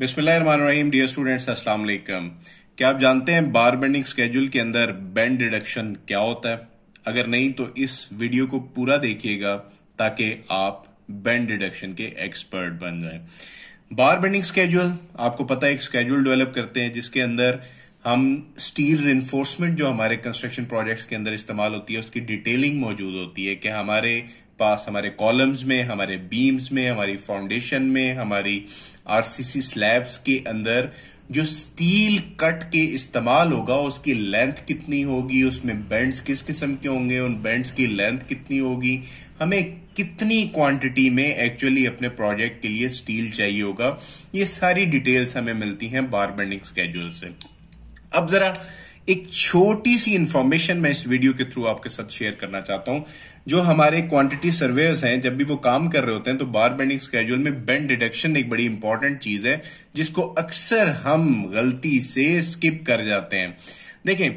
बिस्मिल्लाहिर्रहमानिर्रहीम dear students अस्सलाम वालेकुम क्या आप जानते हैं बार बेंडिंग स्केड्यूल के अंदर बेंड डिडक्शन क्या होता है अगर नहीं तो इस वीडियो को पूरा देखिएगा ताकि आप बेंड डिडक्शन के एक्सपर्ट बन जाएं बार बेंडिंग स्केड्यूल आपको पता है एक स्केड्यूल डेवलप करते हैं जिसके अंदर हम स्टील रिन्फोर्समेंट जो हमारे कंस्ट्रक्शन प्रोजेक्ट्स के अंदर इस्तेमाल होती है उसकी डिटेलिंग मौजूद होती है कि हमारे पास हमारे कॉलम्स में हमारे बीम्स में हमारी फाउंडेशन में हमारी आरसीसी स्लैब्स के अंदर जो स्टील कट के इस्तेमाल होगा उसकी लेंथ कितनी होगी उसमें बेंड्स किस किस्म के होंगे उन बेंड्स की लेंथ कितनी होगी हमें कितनी क्वांटिटी में एक्चुअली अपने प्रोजेक्ट के लिए स्टील चाहिए होगा ये सारी डिटेल्स हमें मिलती हैं बार बेंडिंग स्केड्यूल से अब जरा एक छोटी सी इंफॉर्मेशन मैं इस वीडियो के थ्रू आपके साथ शेयर करना चाहता हूं जो हमारे क्वांटिटी सर्वेयर्स हैं जब भी वो काम कर रहे होते हैं तो बार बेंडिंग स्केड्यूल में बेंड डिडक्शन एक बड़ी इंपॉर्टेंट चीज है जिसको अक्सर हम गलती से स्किप कर जाते हैं देखें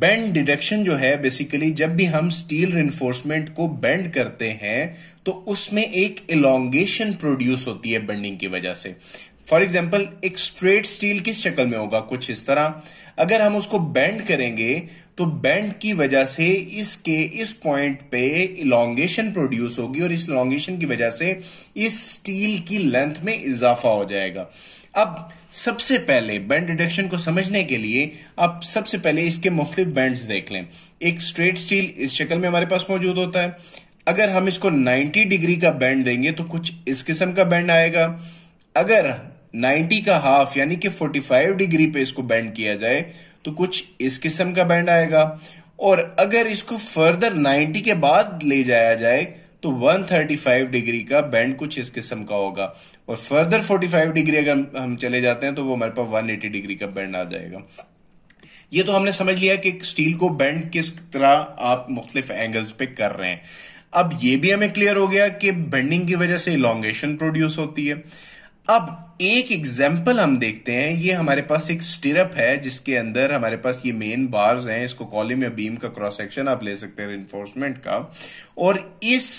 बेंड डिडक्शन जो है बेसिकली जब भी हम स्टील रिन्फोर्समेंट को बेंड करते हैं तो उसमें एक इलांगेशन प्रोड्यूस होती है बेंडिंग की वजह से फॉर एग्जाम्पल एक स्ट्रेट स्टील किस शक्ल में होगा कुछ इस तरह अगर हम उसको बैंड करेंगे तो बैंड की वजह से इसके इस पॉइंट पे इलांगेशन प्रोड्यूस होगी और इस इलांगेशन की वजह से इस स्टील की लेंथ में इजाफा हो जाएगा अब सबसे पहले बैंड डिडक्शन को समझने के लिए आप सबसे पहले इसके मुख्तु बैंड्स देख लें एक स्ट्रेट स्टील इस शक्ल में हमारे पास मौजूद होता है अगर हम इसको 90 डिग्री का बैंड देंगे तो कुछ इस किस्म का बैंड आएगा अगर 90 का हाफ यानी कि 45 डिग्री पे इसको बैंड किया जाए तो कुछ इस किस्म का बैंड आएगा और अगर इसको फर्दर 90 के बाद ले जाया जाए तो 135 डिग्री का बैंड कुछ इस किस्म का होगा और फर्दर 45 डिग्री अगर हम चले जाते हैं तो वो हमारे पास 180 डिग्री का बैंड आ जाएगा ये तो हमने समझ लिया कि स्टील को बैंड किस तरह आप मुख्तलिफ एंगल्स पे कर रहे हैं अब ये भी हमें क्लियर हो गया कि बेंडिंग की वजह से इलांगेशन प्रोड्यूस होती है अब एक एग्जाम्पल हम देखते हैं ये हमारे पास एक स्टिरप है जिसके अंदर हमारे पास ये मेन बार्स हैं इसको कॉलम या बीम का क्रॉस सेक्शन आप ले सकते हैं इन्फोर्समेंट का और इस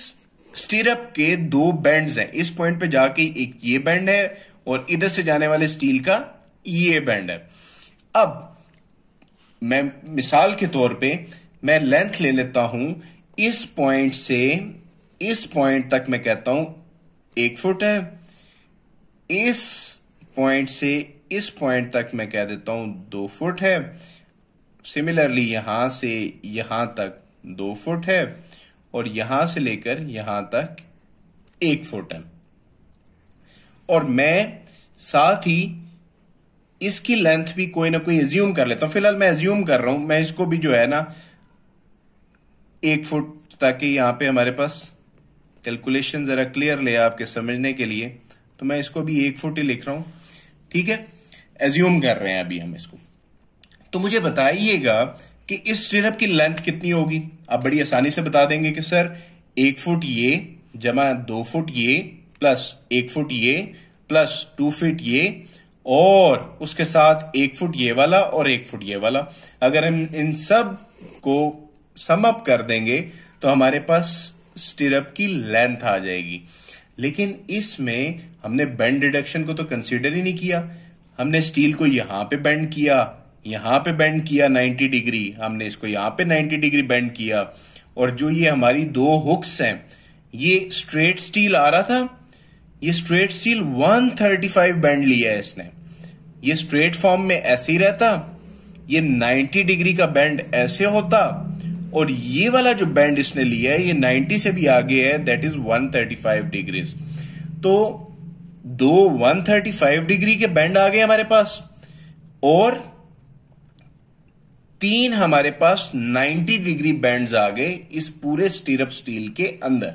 स्टिरप के दो बैंड्स हैं इस पॉइंट पे जाके एक ये बैंड है और इधर से जाने वाले स्टील का ये बैंड है अब मैं मिसाल के तौर पे मैं लेंथ ले लेता हूं इस पॉइंट से इस पॉइंट तक मैं कहता हूं एक फुट है इस पॉइंट से इस पॉइंट तक मैं कह देता हूं दो फुट है सिमिलरली यहां से यहां तक दो फुट है और यहां से लेकर यहां तक एक फुट है और मैं साथ ही इसकी लेंथ भी कोई ना कोई एज्यूम कर लेता हूं फिलहाल मैं एज्यूम कर रहा हूं मैं इसको भी जो है ना एक फुट ताकि यहां पे हमारे पास कैलकुलेशन जरा क्लियर ले आपके समझने के लिए तो मैं इसको अभी एक फोर्टी लिख रहा हूं ठीक है एज्यूम कर रहे हैं अभी हम इसको तो मुझे बताइएगा कि इस स्टिरप की लेंथ कितनी होगी आप बड़ी आसानी से बता देंगे कि सर एक फुट ये जमा दो फुट ये प्लस एक फुट ये प्लस टू फिट ये और उसके साथ एक फुट ये वाला और एक फुट ये वाला अगर हम इन सब को सम अप कर देंगे तो हमारे पास स्टिरअप की लेंथ आ जाएगी लेकिन इसमें हमने बैंड डिडक्शन को तो कंसिडर ही नहीं किया हमने स्टील को यहां पे बैंड किया यहां पे बैंड किया 90 डिग्री हमने इसको यहां पे 90 डिग्री बैंड किया और जो ये हमारी दो हुक्स हैं ये स्ट्रेट स्टील आ रहा था ये स्ट्रेट स्टील 135 बैंड लिया है इसने ये स्ट्रेट फॉर्म में ऐसे ही रहता ये 90 डिग्री का बैंड ऐसे होता और ये वाला जो बैंड इसने लिया है ये 90 से भी आगे है दैट इज 135 डिग्रीज तो दो 135 डिग्री के बैंड आ गए हमारे पास और तीन हमारे पास 90 डिग्री बैंड्स आ गए इस पूरे स्टीरअप स्टील के अंदर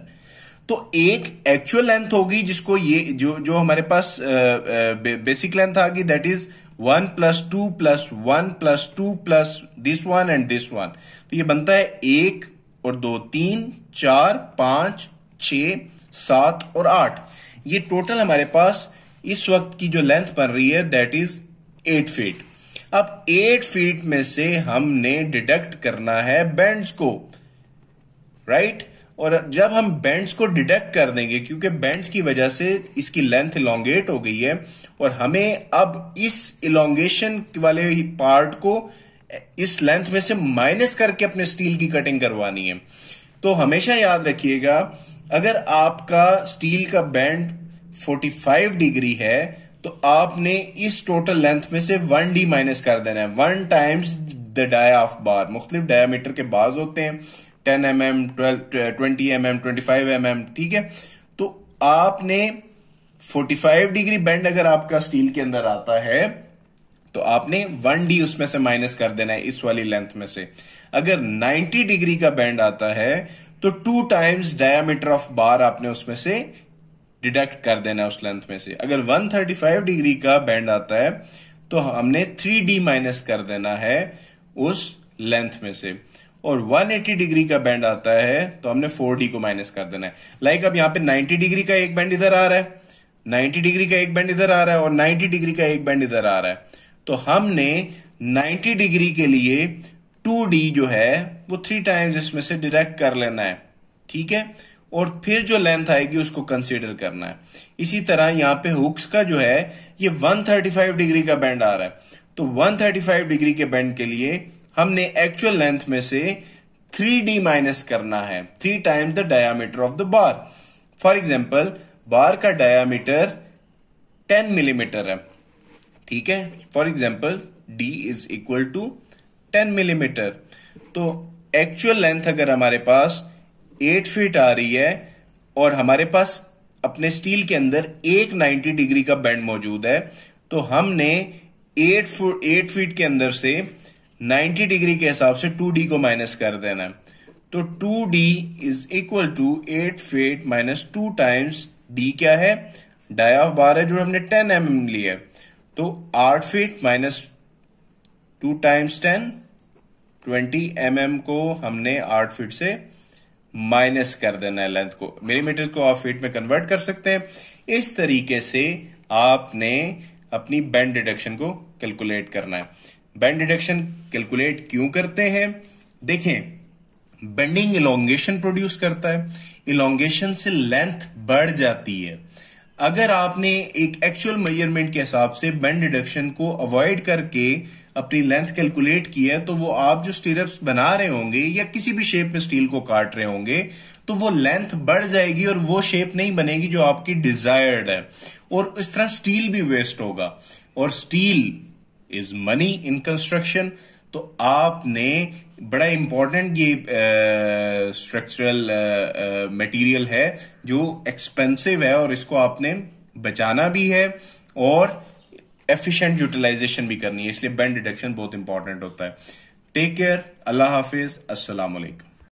तो एक एक्चुअल लेंथ होगी जिसको ये जो जो हमारे पास बेसिक लेंथ आ गई that is one plus two plus one plus two plus this one and this one तो ये बनता है एक और दो तीन चार पांच छ सात और आठ ये टोटल हमारे पास इस वक्त की जो लेंथ बन रही है दैट इज एट फीट अब एट फीट में से हमने डिडक्ट करना है बेंड्स को राइट right? और जब हम बैंड्स को डिटेक्ट कर देंगे क्योंकि बैंड्स की वजह से इसकी लेंथ इलोंगेट हो गई है और हमें अब इस इलांगेशन वाले ही पार्ट को इस लेंथ में से माइनस करके अपने स्टील की कटिंग करवानी है तो हमेशा याद रखिएगा अगर आपका स्टील का बैंड 45 डिग्री है तो आपने इस टोटल लेंथ में से वन डी माइनस कर देना है one times the dia of bar मुख्तलिफ डायामीटर के बाज होते हैं ten M M twelve twenty M M twenty five M M ठीक है तो आपने फोर्टी फाइव डिग्री बेंड अगर आपका स्टील के अंदर आता है तो आपने वन डी उसमें से माइनस कर देना है इस वाली लेंथ में से अगर 90 डिग्री का बैंड आता है तो two times diameter of bar आपने उसमें से डिडक्ट कर देना है उस लेंथ में से अगर 135 डिग्री का बैंड आता है तो हमने 3d माइनस कर देना है उस लेंथ में से और 180 डिग्री का बैंड आता है तो हमने 4d को माइनस कर देना है लाइक like अब यहाँ पे 90 डिग्री का एक बैंड इधर आ रहा है 90 डिग्री का एक बैंड इधर आ रहा है और 90 डिग्री का एक बैंड इधर आ रहा है तो हमने 90 डिग्री के लिए 2d जो है वो थ्री टाइम्स इसमें से डिरेक्ट कर लेना है ठीक है और फिर जो लेंथ आएगी उसको कंसिडर करना है इसी तरह यहाँ पे हुक्स का जो है ये वन डिग्री का बैंड आ रहा है तो 135 डिग्री के बैंड के लिए हमने एक्चुअल लेंथ में से थ्री डी माइनस करना है three times the diameter of the bar for example bar का डायामीटर टेन मिलीमीटर है ठीक है for example D is equal to ten millimetre तो एक्चुअल लेंथ अगर हमारे पास एट फीट आ रही है और हमारे पास अपने स्टील के अंदर एक 90 डिग्री का बैंड मौजूद है तो हमने 8 फुट एट फीट के अंदर से 90 डिग्री के हिसाब से 2d को माइनस कर देना है तो 2d D is equal to eight feet minus two times D क्या है डाई ऑफ बार है जो हमने 10 एम mm लिया है तो 8 feet minus two times ten twenty M M को हमने 8 फीट से माइनस कर देना है लेंथ को मिलीमीटर को आप फीट में कन्वर्ट कर सकते हैं इस तरीके से आपने अपनी बैंड डिडक्शन को कैलकुलेट करना है बैंड डिडक्शन कैलकुलेट क्यों करते हैं देखें बेंडिंग इलोंगेशन प्रोड्यूस करता है इलोंगेशन से लेंथ बढ़ जाती है अगर आपने एक एक्चुअल मेजरमेंट के हिसाब से बेंड डिडक्शन को अवॉइड करके अपनी लेंथ कैलकुलेट की है तो वो आप जो स्टीरप्स बना रहे होंगे या किसी भी शेप में स्टील को काट रहे होंगे तो वो लेंथ बढ़ जाएगी और वो शेप नहीं बनेगी जो आपकी डिजायर्ड है और इस तरह स्टील भी वेस्ट होगा और steel is money in construction तो आपने बड़ा इंपॉर्टेंट ये स्ट्रक्चरल मटेरियल है जो एक्सपेंसिव है और इसको आपने बचाना भी है और एफिशिएंट यूटिलाइजेशन भी करनी है इसलिए बैंड डिडक्शन बहुत इंपॉर्टेंट होता है टेक केयर अल्लाह हाफिज असलम